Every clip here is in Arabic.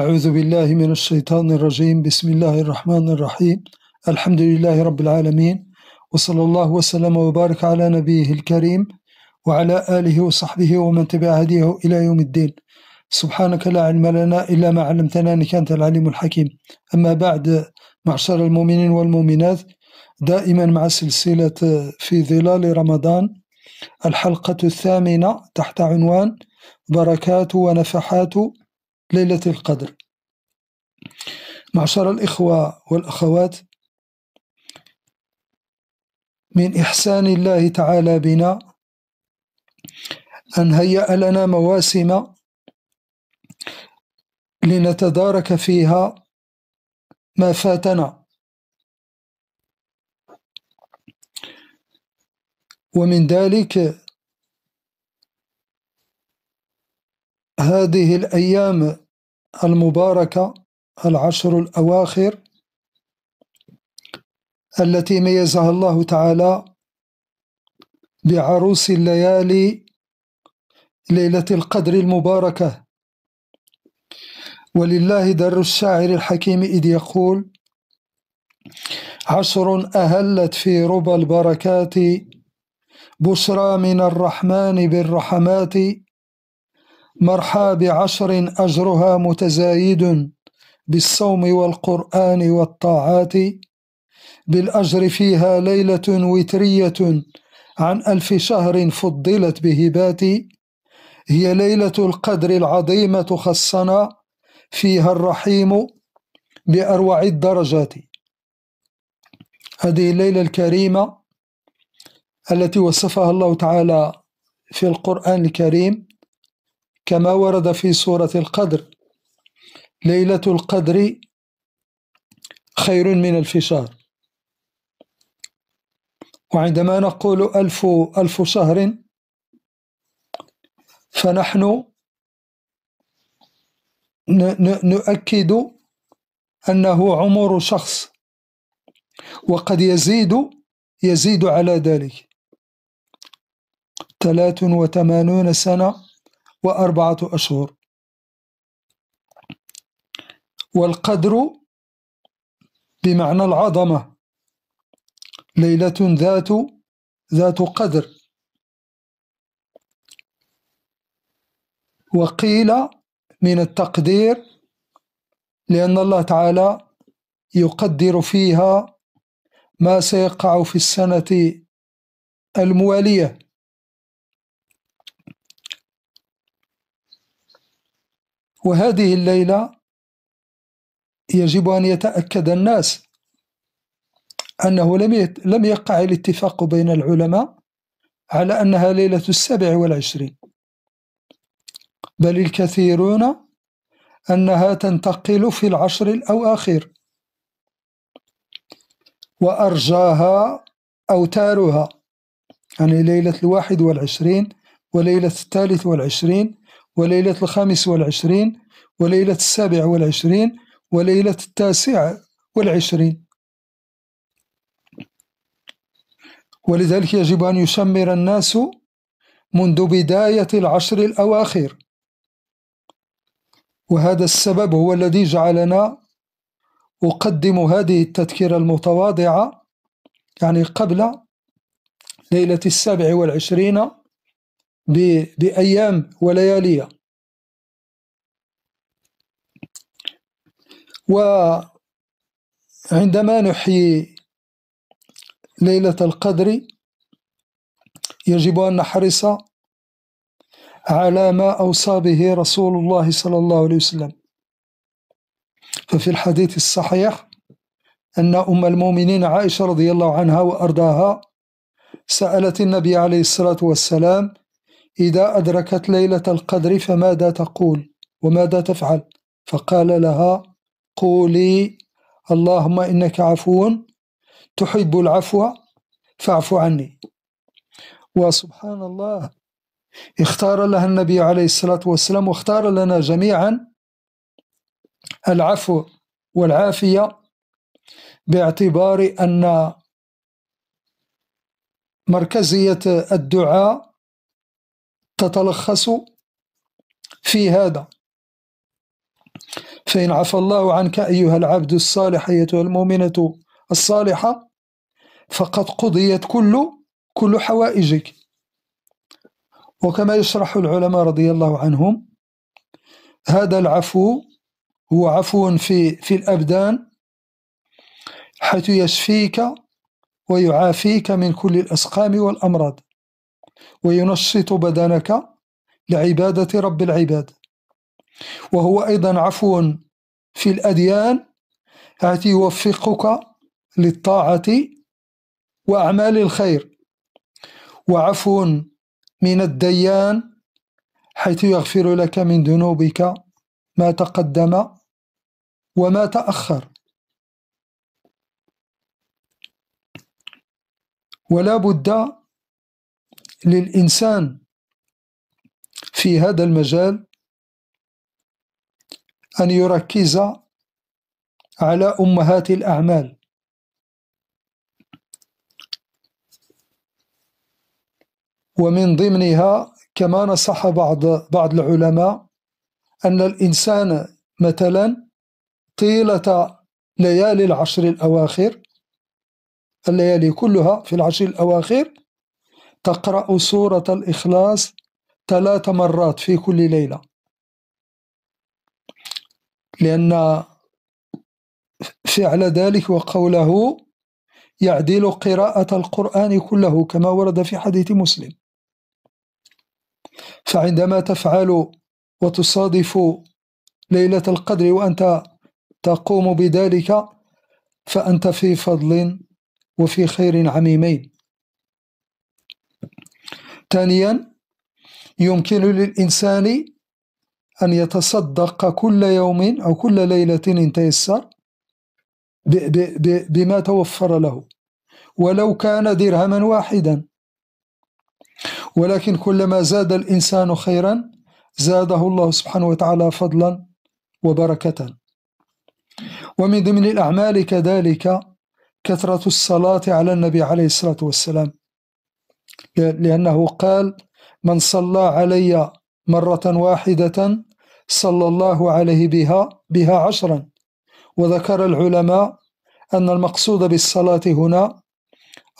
أعوذ بالله من الشيطان الرجيم بسم الله الرحمن الرحيم الحمد لله رب العالمين وصلى الله وسلم وبارك على نبيه الكريم وعلى آله وصحبه ومن تبع هديه إلى يوم الدين سبحانك لا علم لنا إلا ما علمتنا إنك أنت العليم الحكيم أما بعد معشر المؤمنين والمؤمنات دائما مع سلسلة في ظلال رمضان الحلقة الثامنة تحت عنوان بركات ونفحات ليلة القدر معشر الإخوة والأخوات من إحسان الله تعالى بنا أن هيأ لنا مواسم لنتدارك فيها ما فاتنا ومن ذلك هذه الأيام المباركة العشر الأواخر التي ميزها الله تعالى بعروس الليالي ليلة القدر المباركة ولله در الشاعر الحكيم إذ يقول عشر أهلت في ربى البركات بشرى من الرحمن بالرحمات مرحى بعشر أجرها متزايد بالصوم والقرآن والطاعات بالأجر فيها ليلة وترية عن ألف شهر فضلت بهبات هي ليلة القدر العظيمة خصنا فيها الرحيم بأروع الدرجات هذه الليلة الكريمة التي وصفها الله تعالى في القرآن الكريم كما ورد في سورة القدر ليلة القدر خير من الف شهر وعندما نقول ألف ألف شهر فنحن نؤكد أنه عمر شخص وقد يزيد يزيد على ذلك ثلاث وثمانون سنة وأربعة أشهر والقدر بمعنى العظمة ليلة ذات ذات قدر وقيل من التقدير لأن الله تعالى يقدر فيها ما سيقع في السنة الموالية وهذه الليلة يجب أن يتأكد الناس أنه لم لم يقع الاتفاق بين العلماء على أنها ليلة السبع والعشرين بل الكثيرون أنها تنتقل في العشر الأواخر وأرجاها أوتارها يعني ليلة الواحد والعشرين وليلة الثالث والعشرين وليلة الخامس والعشرين وليلة السابع والعشرين وليلة التاسع والعشرين ولذلك يجب أن يشمر الناس منذ بداية العشر الأواخر وهذا السبب هو الذي جعلنا أقدم هذه التذكرة المتواضعة يعني قبل ليلة السابع والعشرين بأيام وليالية وعندما نحيي ليلة القدر يجب أن نحرص على ما أوصى به رسول الله صلى الله عليه وسلم ففي الحديث الصحيح أن أم المؤمنين عائشة رضي الله عنها وأرضاها سألت النبي عليه الصلاة والسلام إذا أدركت ليلة القدر فماذا تقول وماذا تفعل فقال لها قولي اللهم إنك عفو تحب العفو فاعف عني وسبحان الله اختار لها النبي عليه الصلاة والسلام واختار لنا جميعا العفو والعافية باعتبار أن مركزية الدعاء تتلخص في هذا فإن عفى الله عنك أيها العبد الصالح أيتها المؤمنة الصالحة فقد قضيت كل كل حوائجك وكما يشرح العلماء رضي الله عنهم هذا العفو هو عفو في في الأبدان حيث يشفيك ويعافيك من كل الأسقام والأمراض وينشط بدنك لعبادة رب العباد وهو أيضا عفو في الأديان التي يوفقك للطاعة وأعمال الخير وعفو من الديان حيث يغفر لك من ذنوبك ما تقدم وما تأخر ولا بد للإنسان في هذا المجال أن يركز على أمهات الأعمال ومن ضمنها كما نصح بعض بعض العلماء أن الإنسان مثلا طيلة ليالي العشر الأواخر الليالي كلها في العشر الأواخر تقرأ سورة الإخلاص ثلاث مرات في كل ليلة لأن فعل ذلك وقوله يعدل قراءة القرآن كله كما ورد في حديث مسلم فعندما تفعل وتصادف ليلة القدر وأنت تقوم بذلك فأنت في فضل وفي خير عميمين ثانيا يمكن للإنسان أن يتصدق كل يوم أو كل ليلة إن تيسر بما توفر له ولو كان درهما واحدا ولكن كلما زاد الإنسان خيرا زاده الله سبحانه وتعالى فضلا وبركة ومن ضمن الأعمال كذلك كثرة الصلاة على النبي عليه الصلاة والسلام لأنه قال من صلى علي مرة واحدة صلى الله عليه بها بها عشرا وذكر العلماء أن المقصود بالصلاة هنا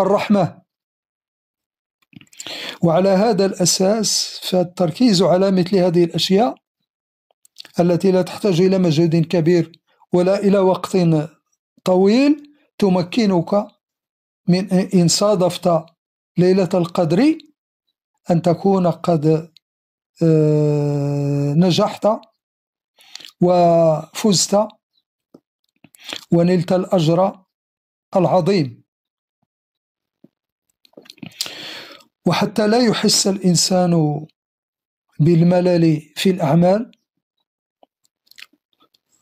الرحمة وعلى هذا الأساس فالتركيز على مثل هذه الأشياء التي لا تحتاج إلى مجهود كبير ولا إلى وقت طويل تمكنك من إن صادفت ليلة القدر أن تكون قد آه، نجحت وفزت ونلت الأجر العظيم وحتى لا يحس الإنسان بالملل في الأعمال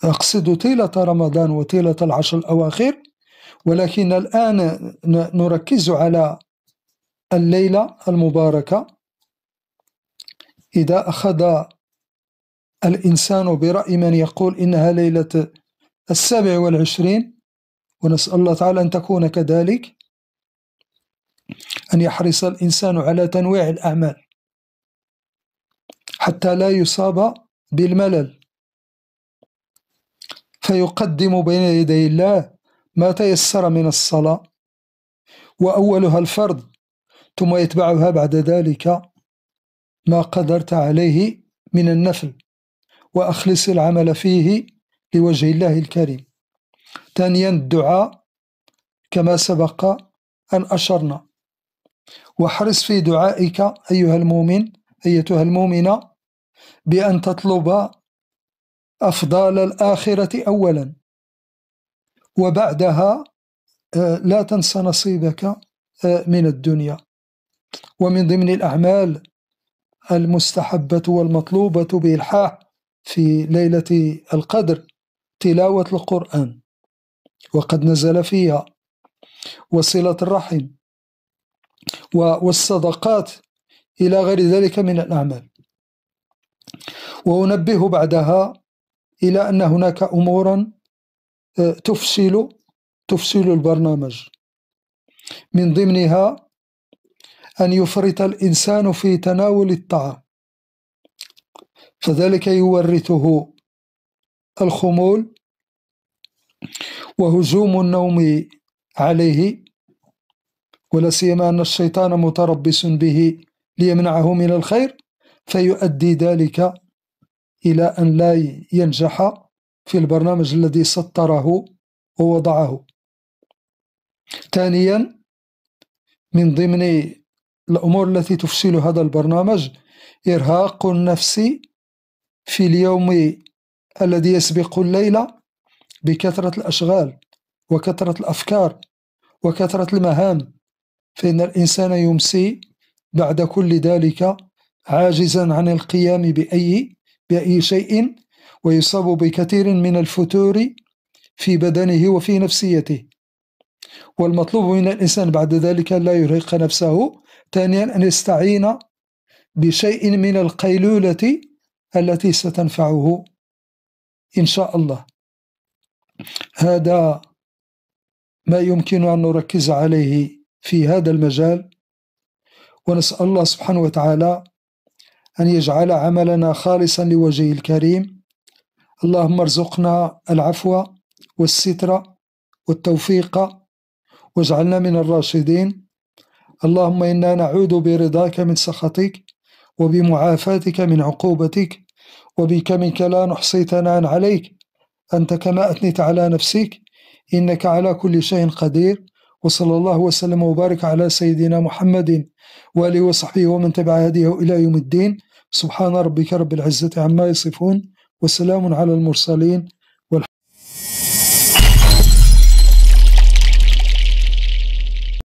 أقصد طيلة رمضان وطيلة العشر الأواخر ولكن الآن نركز على الليلة المباركة إذا أخذ الإنسان برأي من يقول إنها ليلة السابع والعشرين ونسأل الله تعالى أن تكون كذلك أن يحرص الإنسان على تنويع الأعمال حتى لا يصاب بالملل فيقدم بين يدي الله ما تيسر من الصلاة وأولها الفرض ثم يتبعها بعد ذلك ما قدرت عليه من النفل وأخلص العمل فيه لوجه الله الكريم ثانيا الدعاء كما سبق أن أشرنا واحرص في دعائك أيها المؤمن أيتها المؤمنة بأن تطلب أفضال الآخرة أولا وبعدها آه، لا تنس نصيبك آه، من الدنيا ومن ضمن الأعمال المستحبة والمطلوبة بإلحاح في ليلة القدر تلاوة القرآن وقد نزل فيها وصلة الرحم والصدقات إلى غير ذلك من الأعمال وأنبه بعدها إلى أن هناك أمورا آه، تفصل تفصل البرنامج من ضمنها أن يفرط الإنسان في تناول الطعام فذلك يورثه الخمول وهجوم النوم عليه ولا سيما أن الشيطان متربص به ليمنعه من الخير فيؤدي ذلك إلى أن لا ينجح في البرنامج الذي سطره ووضعه ثانيا من ضمن الأمور التي تفشل هذا البرنامج إرهاق نفسي في اليوم الذي يسبق الليلة بكثرة الأشغال وكثرة الأفكار وكثرة المهام فإن الإنسان يمسي بعد كل ذلك عاجزا عن القيام بأي بأي شيء ويصاب بكثير من الفتور في بدنه وفي نفسيته والمطلوب من الإنسان بعد ذلك لا يرهق نفسه ثانيا أن يستعين بشيء من القيلولة التي ستنفعه إن شاء الله هذا ما يمكن أن نركز عليه في هذا المجال ونسأل الله سبحانه وتعالى أن يجعل عملنا خالصا لوجهه الكريم اللهم ارزقنا العفو والستر والتوفيق واجعلنا من الراشدين اللهم إنا نعوذ برضاك من سخطك وبمعافاتك من عقوبتك وبك منك لا نحصي ثناء عليك أنت كما أثنيت على نفسك إنك على كل شيء قدير وصلى الله وسلم وبارك على سيدنا محمد وآله وصحبه ومن تبع هديه إلى يوم الدين سبحان ربك رب العزة عما يصفون وسلام على المرسلين